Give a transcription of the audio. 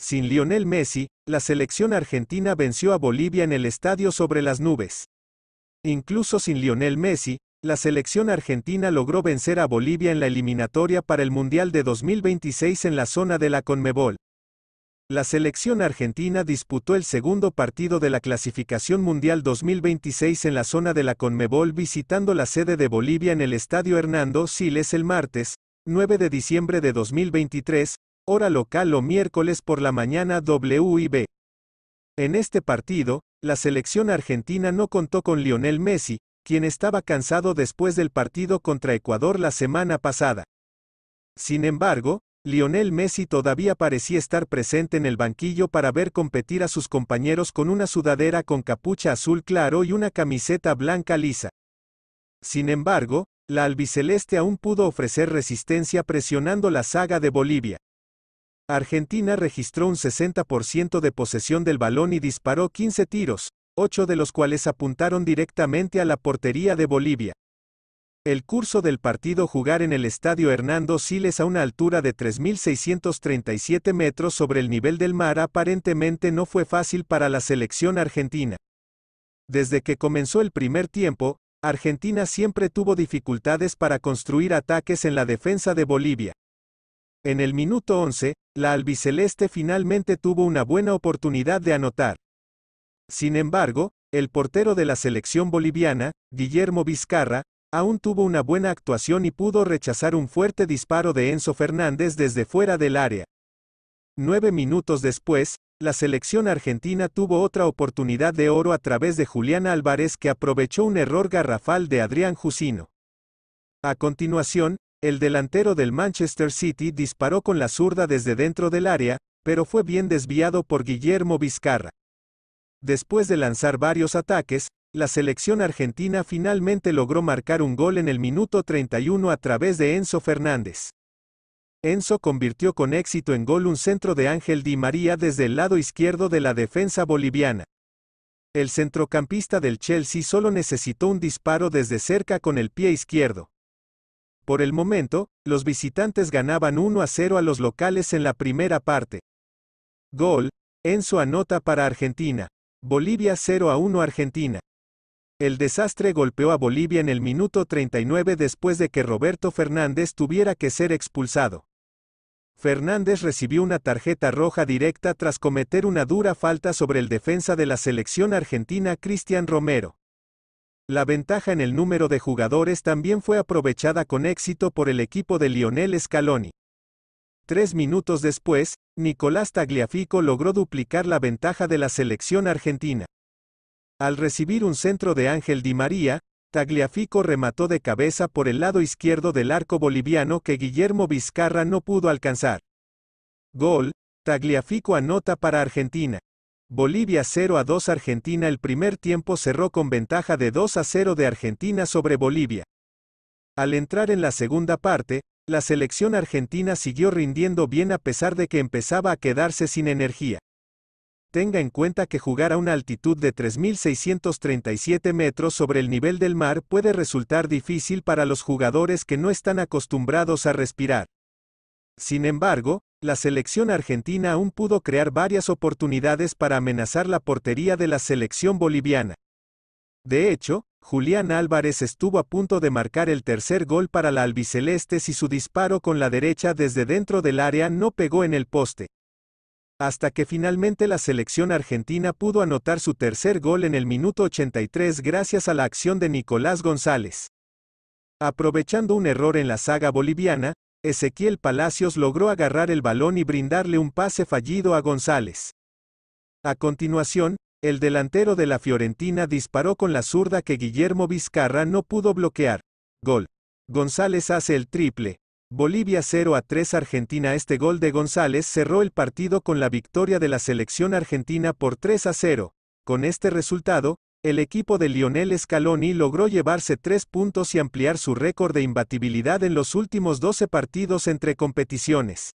Sin Lionel Messi, la selección argentina venció a Bolivia en el estadio sobre las nubes. Incluso sin Lionel Messi, la selección argentina logró vencer a Bolivia en la eliminatoria para el Mundial de 2026 en la zona de la Conmebol. La selección argentina disputó el segundo partido de la clasificación mundial 2026 en la zona de la Conmebol visitando la sede de Bolivia en el Estadio Hernando Siles el martes, 9 de diciembre de 2023, hora local o miércoles por la mañana WIB. En este partido, la selección argentina no contó con Lionel Messi, quien estaba cansado después del partido contra Ecuador la semana pasada. Sin embargo, Lionel Messi todavía parecía estar presente en el banquillo para ver competir a sus compañeros con una sudadera con capucha azul claro y una camiseta blanca lisa. Sin embargo, la albiceleste aún pudo ofrecer resistencia presionando la saga de Bolivia. Argentina registró un 60% de posesión del balón y disparó 15 tiros, 8 de los cuales apuntaron directamente a la portería de Bolivia. El curso del partido jugar en el estadio Hernando Siles a una altura de 3.637 metros sobre el nivel del mar aparentemente no fue fácil para la selección argentina. Desde que comenzó el primer tiempo, Argentina siempre tuvo dificultades para construir ataques en la defensa de Bolivia. En el minuto 11, la albiceleste finalmente tuvo una buena oportunidad de anotar. Sin embargo, el portero de la selección boliviana, Guillermo Vizcarra, aún tuvo una buena actuación y pudo rechazar un fuerte disparo de Enzo Fernández desde fuera del área. Nueve minutos después, la selección argentina tuvo otra oportunidad de oro a través de Julián Álvarez que aprovechó un error garrafal de Adrián Jusino. A continuación, el delantero del Manchester City disparó con la zurda desde dentro del área, pero fue bien desviado por Guillermo Vizcarra. Después de lanzar varios ataques, la selección argentina finalmente logró marcar un gol en el minuto 31 a través de Enzo Fernández. Enzo convirtió con éxito en gol un centro de Ángel Di María desde el lado izquierdo de la defensa boliviana. El centrocampista del Chelsea solo necesitó un disparo desde cerca con el pie izquierdo. Por el momento, los visitantes ganaban 1 a 0 a los locales en la primera parte. Gol, Enzo anota para Argentina. Bolivia 0 a 1 Argentina. El desastre golpeó a Bolivia en el minuto 39 después de que Roberto Fernández tuviera que ser expulsado. Fernández recibió una tarjeta roja directa tras cometer una dura falta sobre el defensa de la selección argentina Cristian Romero. La ventaja en el número de jugadores también fue aprovechada con éxito por el equipo de Lionel Scaloni. Tres minutos después, Nicolás Tagliafico logró duplicar la ventaja de la selección argentina. Al recibir un centro de Ángel Di María, Tagliafico remató de cabeza por el lado izquierdo del arco boliviano que Guillermo Vizcarra no pudo alcanzar. Gol, Tagliafico anota para Argentina. Bolivia 0 a 2 Argentina El primer tiempo cerró con ventaja de 2 a 0 de Argentina sobre Bolivia. Al entrar en la segunda parte, la selección argentina siguió rindiendo bien a pesar de que empezaba a quedarse sin energía. Tenga en cuenta que jugar a una altitud de 3.637 metros sobre el nivel del mar puede resultar difícil para los jugadores que no están acostumbrados a respirar. Sin embargo, la selección argentina aún pudo crear varias oportunidades para amenazar la portería de la selección boliviana. De hecho, Julián Álvarez estuvo a punto de marcar el tercer gol para la albiceleste si su disparo con la derecha desde dentro del área no pegó en el poste. Hasta que finalmente la selección argentina pudo anotar su tercer gol en el minuto 83 gracias a la acción de Nicolás González. Aprovechando un error en la saga boliviana, Ezequiel Palacios logró agarrar el balón y brindarle un pase fallido a González. A continuación, el delantero de la Fiorentina disparó con la zurda que Guillermo Vizcarra no pudo bloquear. Gol. González hace el triple. Bolivia 0 a 3 Argentina Este gol de González cerró el partido con la victoria de la selección argentina por 3 a 0. Con este resultado, el equipo de Lionel Scaloni logró llevarse tres puntos y ampliar su récord de imbatibilidad en los últimos 12 partidos entre competiciones.